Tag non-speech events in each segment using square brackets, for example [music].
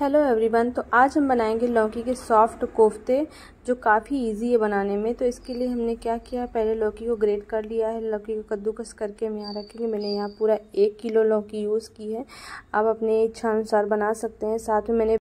hello everyone तो आज हम बनाएंगे लौकी के सॉफ्ट कोफ्ते जो काफ़ी इजी है बनाने में तो इसके लिए हमने क्या किया पहले लौकी को ग्रेट कर लिया है लौकी को कद्दूकस करके हम यहाँ रखेंगे मैंने यहाँ पूरा एक किलो लौकी यूज़ की है आप अपने इच्छा अनुसार बना सकते हैं साथ में मैंने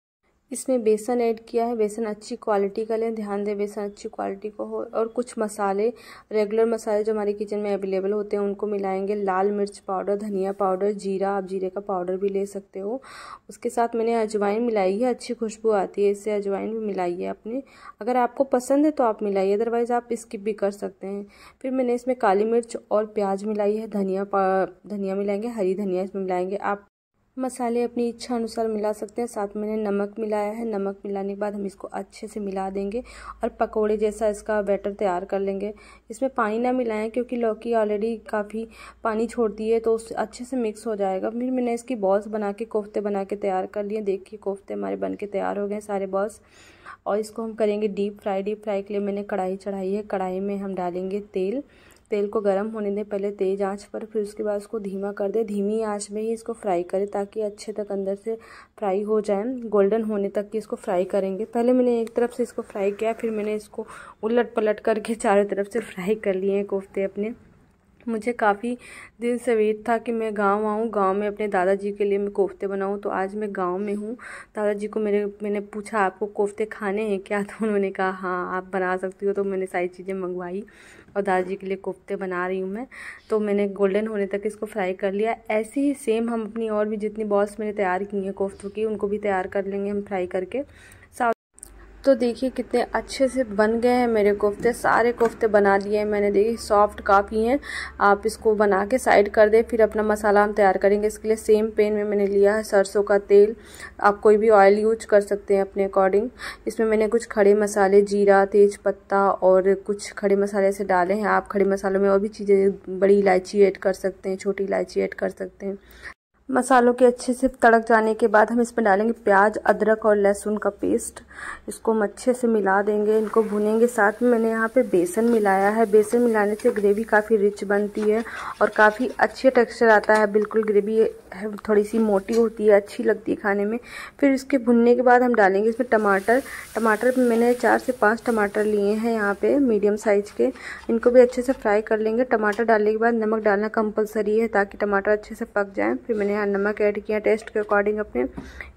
इसमें बेसन ऐड किया है बेसन अच्छी क्वालिटी का लें ध्यान दें बेसन अच्छी क्वालिटी को हो और कुछ मसाले रेगुलर मसाले जो हमारे किचन में अवेलेबल होते हैं उनको मिलाएंगे लाल मिर्च पाउडर धनिया पाउडर जीरा आप जीरे का पाउडर भी ले सकते हो उसके साथ मैंने अजवाइन मिलाई है अच्छी खुशबू आती है इससे अजवाइन भी मिलाई है अपने अगर आपको पसंद है तो आप मिलाइए अदरवाइज़ आप स्किप भी कर सकते हैं फिर मैंने इसमें काली मिर्च और प्याज मिलाई है धनिया धनिया मिलाएंगे हरी धनिया इसमें मिलाएंगे आप मसाले अपनी इच्छा अनुसार मिला सकते हैं साथ मैंने नमक मिलाया है नमक मिलाने के बाद हम इसको अच्छे से मिला देंगे और पकोड़े जैसा इसका बैटर तैयार कर लेंगे इसमें पानी ना मिलाएं क्योंकि लौकी ऑलरेडी काफ़ी पानी छोड़ती है तो उस अच्छे से मिक्स हो जाएगा फिर मैंने इसकी बॉल्स बना के कोफ्ते बना के तैयार कर लिए देखिए कोफ्ते हमारे बन के तैयार हो गए सारे बॉल्स और इसको हम करेंगे डीप फ्राई डीप फ्राई के लिए मैंने कढ़ाई चढ़ाई है कढ़ाई में हम डालेंगे तेल तेल को गर्म होने दें पहले तेज़ आंच पर फिर उसके बाद उसको धीमा कर दें धीमी आंच में ही इसको फ्राई करें ताकि अच्छे तक अंदर से फ्राई हो जाए गोल्डन होने तक कि इसको फ्राई करेंगे पहले मैंने एक तरफ से इसको फ्राई किया फिर मैंने इसको उलट पलट करके [laughs] चारों तरफ से फ्राई कर लिए हैं कोफ्ते अपने मुझे काफ़ी दिन से वेट था कि मैं गांव आऊँ गांव में अपने दादाजी के लिए मैं कोफ्ते बनाऊँ तो आज मैं गांव में हूँ दादाजी को मेरे मैंने पूछा आपको कोफ्ते खाने हैं क्या [laughs] तो उन्होंने कहा हाँ आप बना सकती हो तो मैंने सारी चीज़ें मंगवाई और दादाजी के लिए कोफ्ते बना रही हूँ मैं तो मैंने गोल्डन होने तक इसको फ्राई कर लिया ऐसे ही सेम हम अपनी और भी जितनी बॉल्स मैंने तैयार की हैं कोफ्तों की उनको भी तैयार कर लेंगे हम फ्राई करके तो देखिए कितने अच्छे से बन गए हैं मेरे कोफ्ते सारे कोफ्ते बना लिए हैं मैंने देखिए सॉफ्ट काफ़ी हैं आप इसको बना के साइड कर दें फिर अपना मसाला हम तैयार करेंगे इसके लिए सेम पेन में मैंने लिया है सरसों का तेल आप कोई भी ऑयल यूज कर सकते हैं अपने अकॉर्डिंग इसमें मैंने कुछ खड़े मसाले जीरा तेज पत्ता और कुछ खड़े मसाले ऐसे डाले हैं आप खड़े मसालों में और भी चीज़ें बड़ी इलायची ऐड कर सकते हैं छोटी इलायची ऐड कर सकते हैं मसालों के अच्छे से तड़क जाने के बाद हम इसमें डालेंगे प्याज अदरक और लहसुन का पेस्ट इसको हम अच्छे से मिला देंगे इनको भुनेंगे साथ में मैंने यहाँ पे बेसन मिलाया है बेसन मिलाने से ग्रेवी काफ़ी रिच बनती है और काफ़ी अच्छे टेक्सचर आता है बिल्कुल ग्रेवी है थोड़ी सी मोटी होती है अच्छी लगती है खाने में फिर इसके भुनने के बाद हम डालेंगे इसमें टमाटर टमाटर मैंने चार से पाँच टमाटर लिए हैं यहाँ पर मीडियम साइज़ के इनको भी अच्छे से फ्राई कर लेंगे टमाटर डालने के बाद नमक डालना कंपलसरी है ताकि टमाटर अच्छे से पक जाए फिर मैंने हैं नमक ऐड किया टेस्ट के अकॉर्डिंग अपने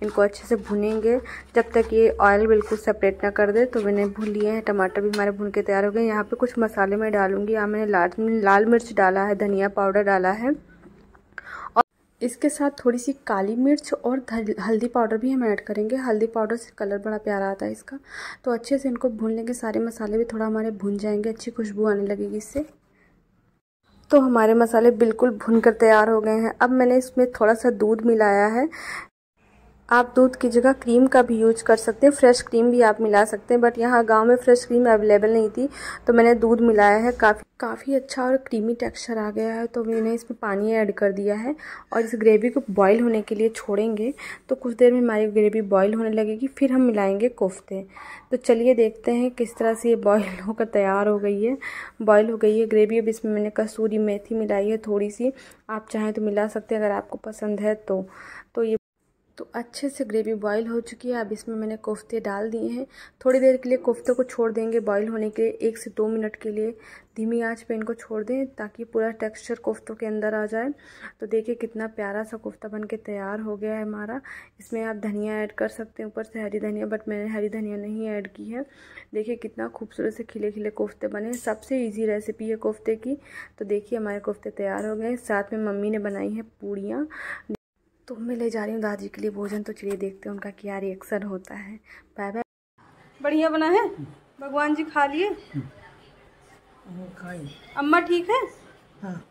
इनको अच्छे से भुनेंगे जब तक ये ऑयल बिल्कुल सेपरेट ना कर दे तो मैंने भून लिए हैं टमाटर भी हमारे भून के तैयार हो गए यहाँ पे कुछ मसाले मैं डालूंगी यहाँ मैंने लाल लाल मिर्च डाला है धनिया पाउडर डाला है इसके साथ थोड़ी सी काली मिर्च और हल्दी पाउडर भी हम ऐड करेंगे हल्दी पाउडर से कलर बड़ा प्यारा आता है इसका तो अच्छे से इनको भून लेंगे सारे मसाले भी थोड़ा हमारे भून जाएंगे अच्छी खुशबू आने लगेगी इससे तो हमारे मसाले बिल्कुल भुन कर तैयार हो गए हैं अब मैंने इसमें थोड़ा सा दूध मिलाया है आप दूध की जगह क्रीम का भी यूज कर सकते हैं फ्रेश क्रीम भी आप मिला सकते हैं बट यहाँ गांव में फ्रेश क्रीम अवेलेबल नहीं थी तो मैंने दूध मिलाया है काफ़ी काफ़ी अच्छा और क्रीमी टेक्सचर आ गया है तो मैंने इसमें पानी ऐड कर दिया है और इस ग्रेवी को बॉईल होने के लिए छोड़ेंगे तो कुछ देर में हमारी ग्रेवी बॉयल होने लगेगी फिर हम मिलाएंगे कोफ्ते तो चलिए देखते हैं किस तरह से ये बॉयल [laughs] होकर तैयार हो गई है बॉयल हो गई है ग्रेवी अब इसमें मैंने कसूरी मेथी मिलाई है थोड़ी सी आप चाहें तो मिला सकते हैं अगर आपको पसंद है तो तो अच्छे से ग्रेवी बॉईल हो चुकी है अब इसमें मैंने कोफ्ते डाल दिए हैं थोड़ी देर के लिए कोफ्ते को छोड़ देंगे बॉईल होने के लिए एक से दो मिनट के लिए धीमी आंच पे इनको छोड़ दें ताकि पूरा टेक्सचर कोफ्तों के अंदर आ जाए तो देखिए कितना प्यारा सा कोफ्ता बन के तैयार हो गया है हमारा इसमें आप धनिया ऐड कर सकते हैं ऊपर से हरी धनिया बट मैंने हरी धनिया नहीं ऐड की है देखिए कितना खूबसूरत से खिले खिले कोफ्ते बने सबसे ईजी रेसिपी है कोफ्ते की तो देखिए हमारे कोफ्ते तैयार हो गए साथ में मम्मी ने बनाई है पूड़ियाँ तो मैं ले जा रही हूँ दादी के लिए भोजन तो चलिए देखते हैं उनका क्या रिएक्शन होता है बाय बाय बढ़िया बना है भगवान जी खा लिए हाँ, अम्मा ठीक है हाँ